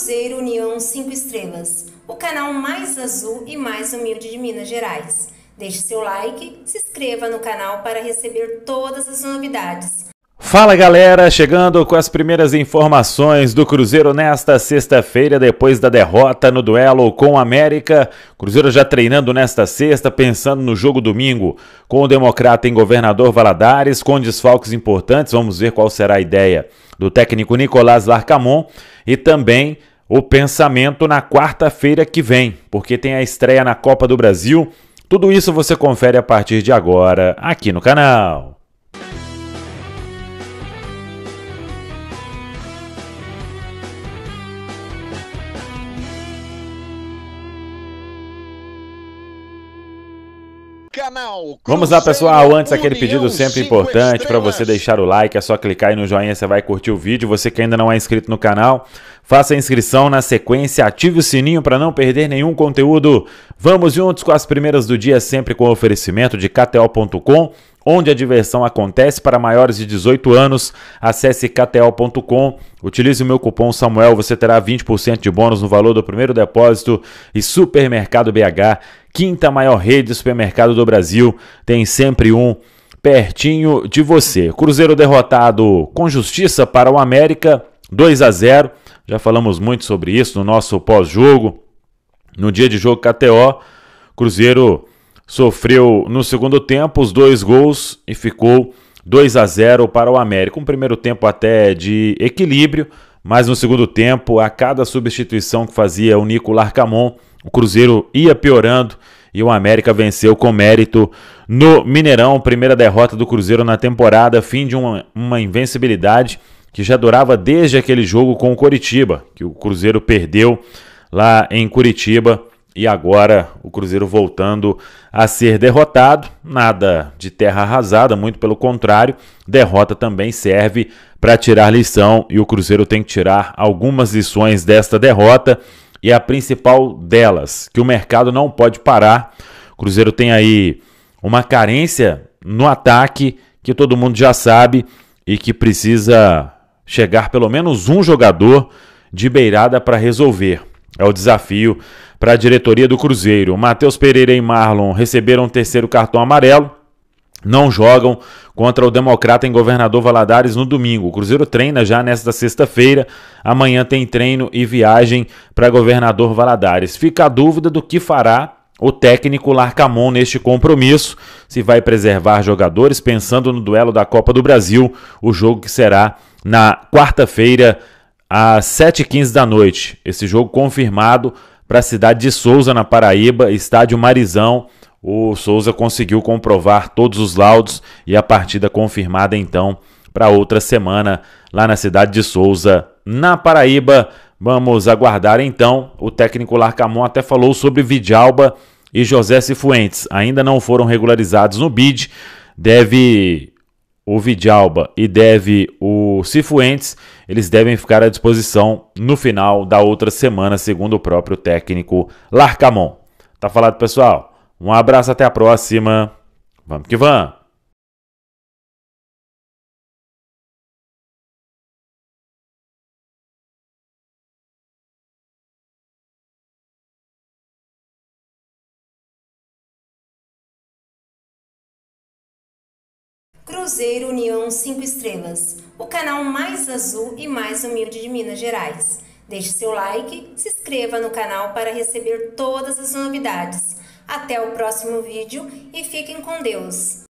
Cruzeiro União 5 Estrelas, o canal mais azul e mais humilde de Minas Gerais. Deixe seu like, se inscreva no canal para receber todas as novidades. Fala galera, chegando com as primeiras informações do Cruzeiro nesta sexta-feira, depois da derrota no duelo com o América. Cruzeiro já treinando nesta sexta, pensando no jogo domingo com o Democrata em Governador Valadares, com desfalques importantes. Vamos ver qual será a ideia do técnico Nicolás Larcamon e também o pensamento na quarta-feira que vem, porque tem a estreia na Copa do Brasil. Tudo isso você confere a partir de agora aqui no canal. canal. Vamos lá, pessoal. Antes, aquele pedido sempre importante para você deixar o like. É só clicar aí no joinha, você vai curtir o vídeo. Você que ainda não é inscrito no canal, faça a inscrição na sequência, ative o sininho para não perder nenhum conteúdo. Vamos juntos com as primeiras do dia, sempre com oferecimento de KTO.com onde a diversão acontece. Para maiores de 18 anos, acesse kto.com, utilize o meu cupom Samuel, você terá 20% de bônus no valor do primeiro depósito e Supermercado BH, quinta maior rede de supermercado do Brasil, tem sempre um pertinho de você. Cruzeiro derrotado com justiça para o América, 2 a 0. Já falamos muito sobre isso no nosso pós-jogo. No dia de jogo KTO, Cruzeiro sofreu no segundo tempo os dois gols e ficou 2 a 0 para o América. Um primeiro tempo até de equilíbrio, mas no segundo tempo, a cada substituição que fazia o Nico Larcamon, o Cruzeiro ia piorando e o América venceu com mérito no Mineirão. Primeira derrota do Cruzeiro na temporada, fim de uma, uma invencibilidade que já durava desde aquele jogo com o Coritiba, que o Cruzeiro perdeu lá em Curitiba e agora o Cruzeiro voltando a ser derrotado, nada de terra arrasada, muito pelo contrário, derrota também serve para tirar lição e o Cruzeiro tem que tirar algumas lições desta derrota e a principal delas, que o mercado não pode parar. O Cruzeiro tem aí uma carência no ataque que todo mundo já sabe e que precisa chegar pelo menos um jogador de beirada para resolver. É o desafio para a diretoria do Cruzeiro. Matheus Pereira e Marlon receberam o terceiro cartão amarelo. Não jogam contra o Democrata em Governador Valadares no domingo. O Cruzeiro treina já nesta sexta-feira. Amanhã tem treino e viagem para Governador Valadares. Fica a dúvida do que fará o técnico Larcamon neste compromisso, se vai preservar jogadores, pensando no duelo da Copa do Brasil, o jogo que será na quarta-feira, às 7h15 da noite. Esse jogo confirmado para a cidade de Souza, na Paraíba, estádio Marizão. O Souza conseguiu comprovar todos os laudos e a partida confirmada então para outra semana lá na cidade de Souza, na Paraíba. Vamos aguardar então. O técnico Larcamon até falou sobre Vidalba e José Cifuentes. Ainda não foram regularizados no BID. Deve o Vidalba e deve o Cifuentes, eles devem ficar à disposição no final da outra semana, segundo o próprio técnico Larcamon. Tá falado, pessoal? Um abraço, até a próxima. Vamos que vamos! Cruzeiro União 5 Estrelas, o canal mais azul e mais humilde de Minas Gerais. Deixe seu like, se inscreva no canal para receber todas as novidades. Até o próximo vídeo e fiquem com Deus!